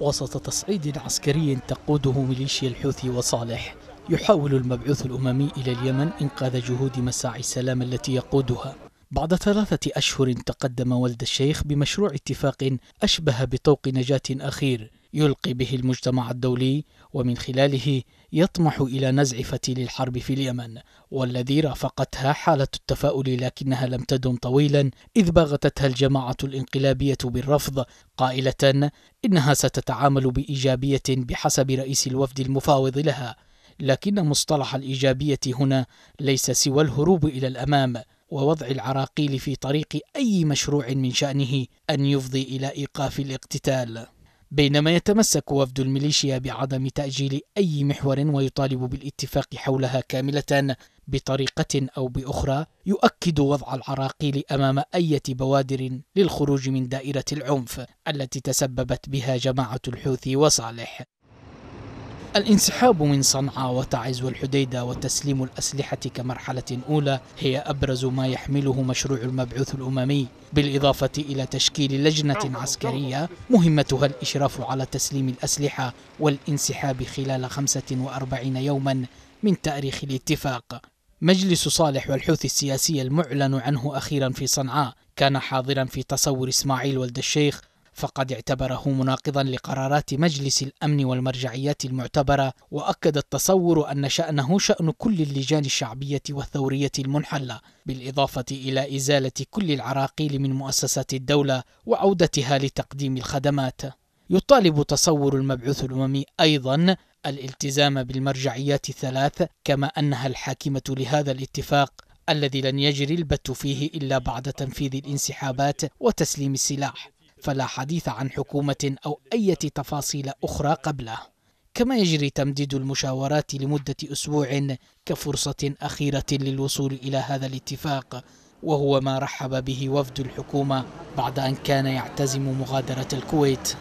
وسط تصعيد عسكري تقوده ميليشيا الحوثي وصالح يحاول المبعوث الأممي إلى اليمن إنقاذ جهود مساعي السلام التي يقودها بعد ثلاثة أشهر تقدم ولد الشيخ بمشروع اتفاق أشبه بطوق نجاة أخير يلقي به المجتمع الدولي ومن خلاله يطمح إلى نزع فتيل الحرب في اليمن والذي رافقتها حالة التفاؤل لكنها لم تدم طويلا إذ باغتتها الجماعة الانقلابية بالرفض قائلة إنها ستتعامل بإيجابية بحسب رئيس الوفد المفاوض لها لكن مصطلح الإيجابية هنا ليس سوى الهروب إلى الأمام ووضع العراقيل في طريق أي مشروع من شأنه أن يفضي إلى إيقاف الاقتتال بينما يتمسك وفد الميليشيا بعدم تأجيل أي محور ويطالب بالاتفاق حولها كاملة بطريقة أو بأخرى يؤكد وضع العراقيل أمام أي بوادر للخروج من دائرة العنف التي تسببت بها جماعة الحوثي وصالح الانسحاب من صنعاء وتعز والحديدة وتسليم الأسلحة كمرحلة أولى هي أبرز ما يحمله مشروع المبعوث الأممي بالإضافة إلى تشكيل لجنة عسكرية مهمتها الإشراف على تسليم الأسلحة والانسحاب خلال 45 يوما من تاريخ الاتفاق مجلس صالح والحوثي السياسي المعلن عنه أخيرا في صنعاء كان حاضرا في تصور إسماعيل ولد الشيخ فقد اعتبره مناقضا لقرارات مجلس الامن والمرجعيات المعتبره واكد التصور ان شانه شان كل اللجان الشعبيه والثوريه المنحله بالاضافه الى ازاله كل العراقيل من مؤسسات الدوله وعودتها لتقديم الخدمات يطالب تصور المبعوث الاممي ايضا الالتزام بالمرجعيات الثلاث كما انها الحاكمه لهذا الاتفاق الذي لن يجري البت فيه الا بعد تنفيذ الانسحابات وتسليم السلاح فلا حديث عن حكومة أو أي تفاصيل أخرى قبله كما يجري تمديد المشاورات لمدة أسبوع كفرصة أخيرة للوصول إلى هذا الاتفاق وهو ما رحب به وفد الحكومة بعد أن كان يعتزم مغادرة الكويت